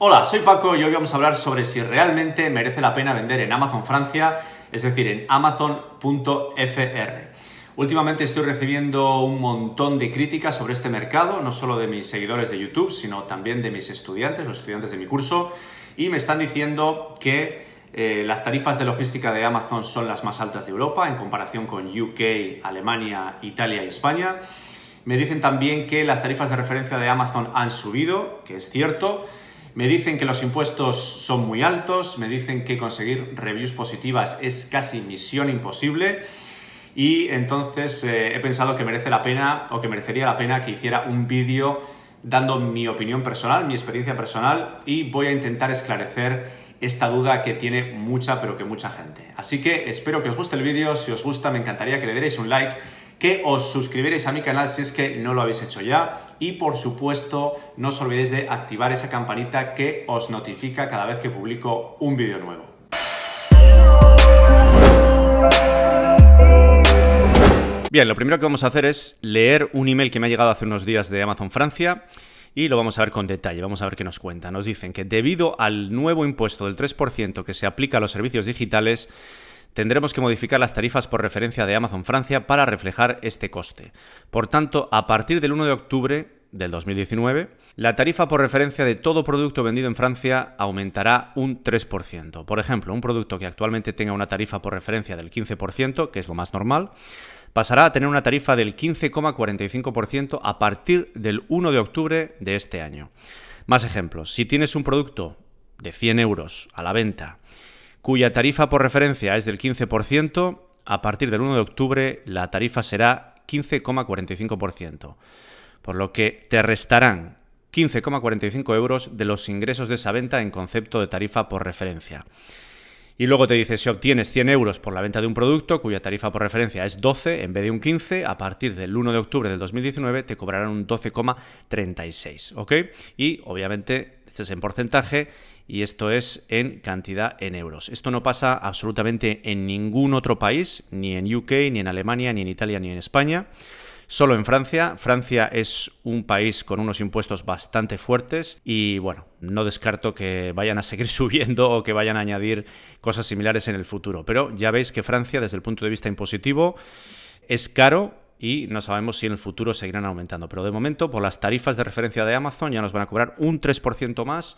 Hola, soy Paco y hoy vamos a hablar sobre si realmente merece la pena vender en Amazon Francia, es decir, en amazon.fr. Últimamente estoy recibiendo un montón de críticas sobre este mercado, no solo de mis seguidores de YouTube, sino también de mis estudiantes, los estudiantes de mi curso, y me están diciendo que eh, las tarifas de logística de Amazon son las más altas de Europa en comparación con UK, Alemania, Italia y España. Me dicen también que las tarifas de referencia de Amazon han subido, que es cierto, me dicen que los impuestos son muy altos, me dicen que conseguir reviews positivas es casi misión imposible y entonces eh, he pensado que merece la pena o que merecería la pena que hiciera un vídeo dando mi opinión personal, mi experiencia personal y voy a intentar esclarecer esta duda que tiene mucha pero que mucha gente. Así que espero que os guste el vídeo, si os gusta me encantaría que le dierais un like que os suscribiréis a mi canal si es que no lo habéis hecho ya y por supuesto no os olvidéis de activar esa campanita que os notifica cada vez que publico un vídeo nuevo. Bien, lo primero que vamos a hacer es leer un email que me ha llegado hace unos días de Amazon Francia y lo vamos a ver con detalle, vamos a ver qué nos cuenta. Nos dicen que debido al nuevo impuesto del 3% que se aplica a los servicios digitales, tendremos que modificar las tarifas por referencia de Amazon Francia para reflejar este coste. Por tanto, a partir del 1 de octubre del 2019, la tarifa por referencia de todo producto vendido en Francia aumentará un 3%. Por ejemplo, un producto que actualmente tenga una tarifa por referencia del 15%, que es lo más normal, pasará a tener una tarifa del 15,45% a partir del 1 de octubre de este año. Más ejemplos, si tienes un producto de 100 euros a la venta cuya tarifa por referencia es del 15%, a partir del 1 de octubre la tarifa será 15,45%, por lo que te restarán 15,45 euros de los ingresos de esa venta en concepto de tarifa por referencia. Y luego te dice si obtienes 100 euros por la venta de un producto cuya tarifa por referencia es 12 en vez de un 15, a partir del 1 de octubre del 2019 te cobrarán un 12,36, ¿ok? Y obviamente este es en porcentaje y esto es en cantidad en euros. Esto no pasa absolutamente en ningún otro país, ni en UK, ni en Alemania, ni en Italia, ni en España solo en Francia. Francia es un país con unos impuestos bastante fuertes y bueno, no descarto que vayan a seguir subiendo o que vayan a añadir cosas similares en el futuro. Pero ya veis que Francia desde el punto de vista impositivo es caro y no sabemos si en el futuro seguirán aumentando. Pero de momento, por las tarifas de referencia de Amazon ya nos van a cobrar un 3% más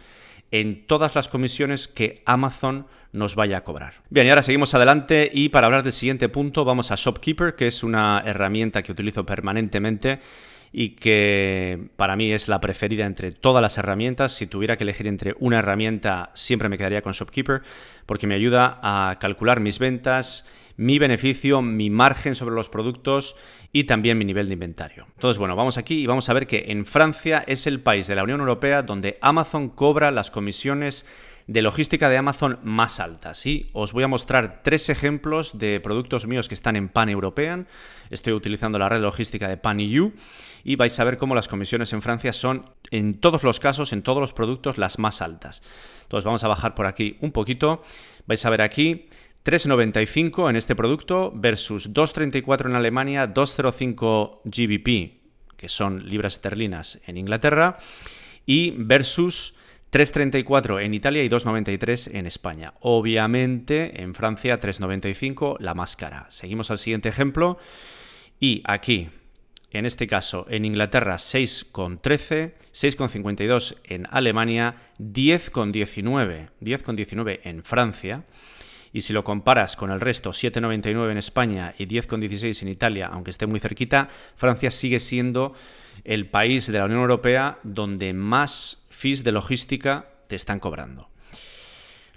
en todas las comisiones que Amazon nos vaya a cobrar. Bien, y ahora seguimos adelante y para hablar del siguiente punto vamos a Shopkeeper, que es una herramienta que utilizo permanentemente y que para mí es la preferida entre todas las herramientas. Si tuviera que elegir entre una herramienta, siempre me quedaría con Shopkeeper, porque me ayuda a calcular mis ventas mi beneficio, mi margen sobre los productos y también mi nivel de inventario. Entonces, bueno, vamos aquí y vamos a ver que en Francia es el país de la Unión Europea donde Amazon cobra las comisiones de logística de Amazon más altas. Y os voy a mostrar tres ejemplos de productos míos que están en Pan European. Estoy utilizando la red logística de Pan EU y vais a ver cómo las comisiones en Francia son, en todos los casos, en todos los productos, las más altas. Entonces vamos a bajar por aquí un poquito. Vais a ver aquí 3,95 en este producto versus 2,34 en Alemania, 2,05 GBP, que son libras esterlinas en Inglaterra, y versus 3,34 en Italia y 2,93 en España. Obviamente en Francia 3,95 la más cara. Seguimos al siguiente ejemplo y aquí, en este caso en Inglaterra 6,13, 6,52 en Alemania, 10,19, 10,19 en Francia y si lo comparas con el resto, 7,99 en España y 10,16 en Italia, aunque esté muy cerquita, Francia sigue siendo el país de la Unión Europea donde más fees de logística te están cobrando.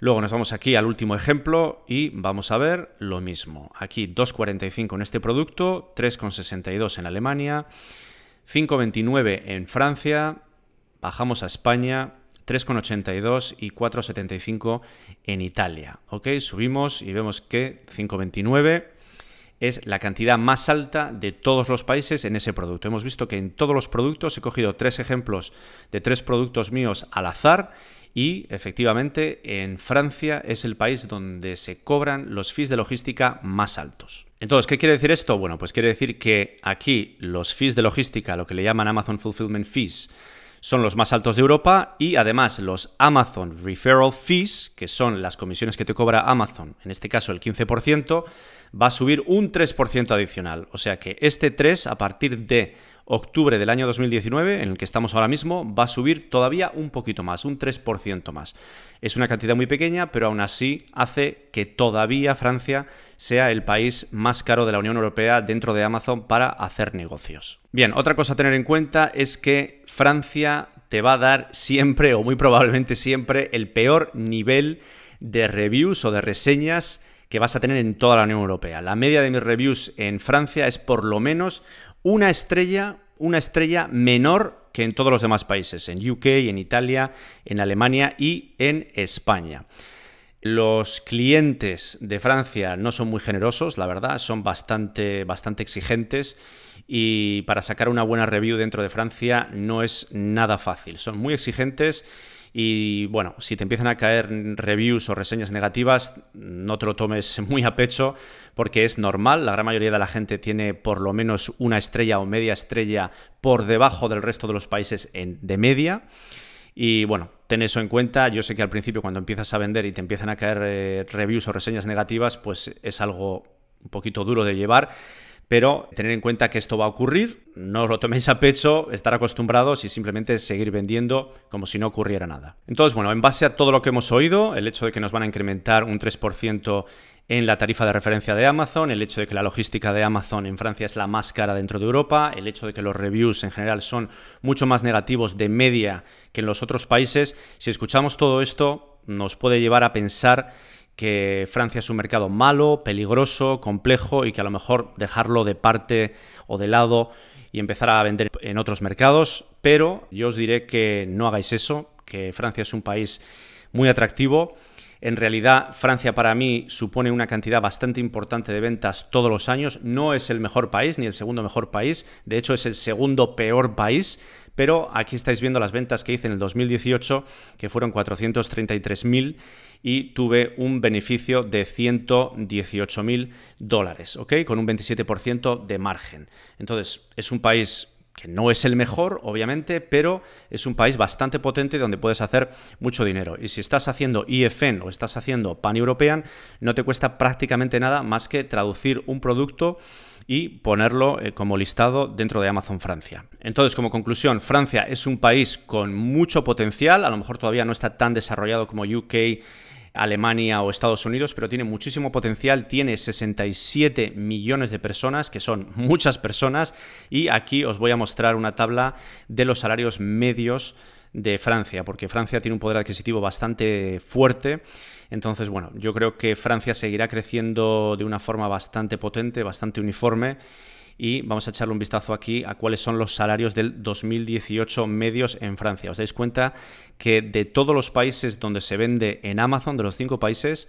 Luego nos vamos aquí al último ejemplo y vamos a ver lo mismo. Aquí 2,45 en este producto, 3,62 en Alemania, 5,29 en Francia, bajamos a España, 3,82 y 4,75 en Italia. ¿Ok? Subimos y vemos que 5,29 es la cantidad más alta de todos los países en ese producto. Hemos visto que en todos los productos he cogido tres ejemplos de tres productos míos al azar y efectivamente en Francia es el país donde se cobran los fees de logística más altos. Entonces, ¿qué quiere decir esto? Bueno, pues quiere decir que aquí los fees de logística, lo que le llaman Amazon Fulfillment Fees, son los más altos de Europa y además los Amazon Referral Fees, que son las comisiones que te cobra Amazon, en este caso el 15%, va a subir un 3% adicional. O sea que este 3 a partir de octubre del año 2019, en el que estamos ahora mismo, va a subir todavía un poquito más, un 3% más. Es una cantidad muy pequeña, pero aún así hace que todavía Francia sea el país más caro de la Unión Europea dentro de Amazon para hacer negocios. Bien, otra cosa a tener en cuenta es que Francia te va a dar siempre, o muy probablemente siempre, el peor nivel de reviews o de reseñas que vas a tener en toda la Unión Europea. La media de mis reviews en Francia es por lo menos una estrella, una estrella menor que en todos los demás países, en UK, en Italia, en Alemania y en España. Los clientes de Francia no son muy generosos, la verdad, son bastante, bastante exigentes y para sacar una buena review dentro de Francia no es nada fácil. Son muy exigentes y bueno, si te empiezan a caer reviews o reseñas negativas, no te lo tomes muy a pecho porque es normal. La gran mayoría de la gente tiene por lo menos una estrella o media estrella por debajo del resto de los países en, de media. Y bueno, ten eso en cuenta. Yo sé que al principio cuando empiezas a vender y te empiezan a caer eh, reviews o reseñas negativas, pues es algo un poquito duro de llevar pero tener en cuenta que esto va a ocurrir, no os lo toméis a pecho, estar acostumbrados y simplemente seguir vendiendo como si no ocurriera nada. Entonces, bueno, en base a todo lo que hemos oído, el hecho de que nos van a incrementar un 3% en la tarifa de referencia de Amazon, el hecho de que la logística de Amazon en Francia es la más cara dentro de Europa, el hecho de que los reviews en general son mucho más negativos de media que en los otros países, si escuchamos todo esto, nos puede llevar a pensar que Francia es un mercado malo, peligroso, complejo y que a lo mejor dejarlo de parte o de lado y empezar a vender en otros mercados, pero yo os diré que no hagáis eso, que Francia es un país muy atractivo. En realidad, Francia para mí supone una cantidad bastante importante de ventas todos los años. No es el mejor país ni el segundo mejor país, de hecho es el segundo peor país pero aquí estáis viendo las ventas que hice en el 2018, que fueron 433.000 y tuve un beneficio de 118.000 dólares, ¿ok? Con un 27% de margen. Entonces, es un país que no es el mejor, obviamente, pero es un país bastante potente donde puedes hacer mucho dinero. Y si estás haciendo IFN o estás haciendo Pan European, no te cuesta prácticamente nada más que traducir un producto y ponerlo eh, como listado dentro de Amazon Francia. Entonces, como conclusión, Francia es un país con mucho potencial, a lo mejor todavía no está tan desarrollado como UK Alemania o Estados Unidos, pero tiene muchísimo potencial, tiene 67 millones de personas, que son muchas personas, y aquí os voy a mostrar una tabla de los salarios medios de Francia, porque Francia tiene un poder adquisitivo bastante fuerte. Entonces, bueno, yo creo que Francia seguirá creciendo de una forma bastante potente, bastante uniforme y vamos a echarle un vistazo aquí a cuáles son los salarios del 2018 medios en Francia. Os dais cuenta que de todos los países donde se vende en Amazon, de los cinco países,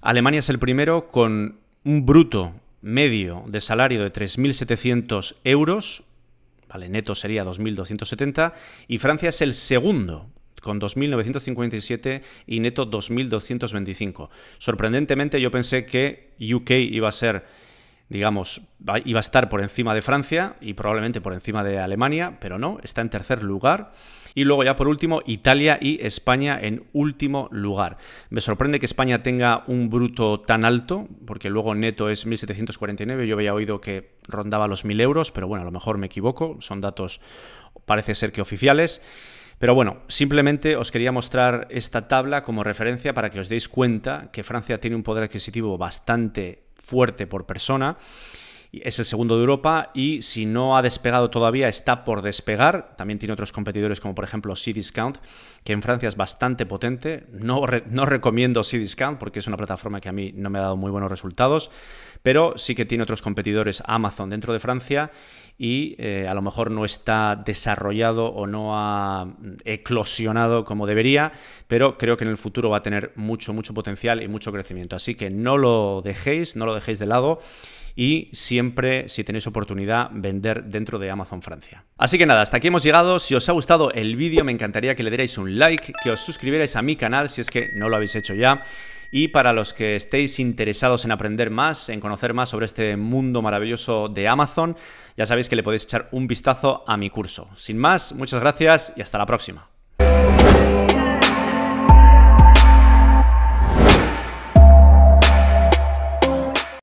Alemania es el primero con un bruto medio de salario de 3.700 euros, vale, neto sería 2.270, y Francia es el segundo con 2.957 y neto 2.225. Sorprendentemente yo pensé que UK iba a ser digamos, iba a estar por encima de Francia y probablemente por encima de Alemania, pero no, está en tercer lugar. Y luego ya por último, Italia y España en último lugar. Me sorprende que España tenga un bruto tan alto, porque luego neto es 1.749, yo había oído que rondaba los 1.000 euros, pero bueno, a lo mejor me equivoco, son datos parece ser que oficiales. Pero bueno, simplemente os quería mostrar esta tabla como referencia para que os deis cuenta que Francia tiene un poder adquisitivo bastante fuerte por persona es el segundo de Europa y si no ha despegado todavía está por despegar. También tiene otros competidores como por ejemplo Cdiscount, que en Francia es bastante potente. No, no recomiendo Cdiscount porque es una plataforma que a mí no me ha dado muy buenos resultados, pero sí que tiene otros competidores Amazon dentro de Francia y eh, a lo mejor no está desarrollado o no ha eclosionado como debería, pero creo que en el futuro va a tener mucho, mucho potencial y mucho crecimiento. Así que no lo dejéis, no lo dejéis de lado y siempre, si tenéis oportunidad, vender dentro de Amazon Francia. Así que nada, hasta aquí hemos llegado. Si os ha gustado el vídeo, me encantaría que le dierais un like, que os suscribierais a mi canal si es que no lo habéis hecho ya. Y para los que estéis interesados en aprender más, en conocer más sobre este mundo maravilloso de Amazon, ya sabéis que le podéis echar un vistazo a mi curso. Sin más, muchas gracias y hasta la próxima.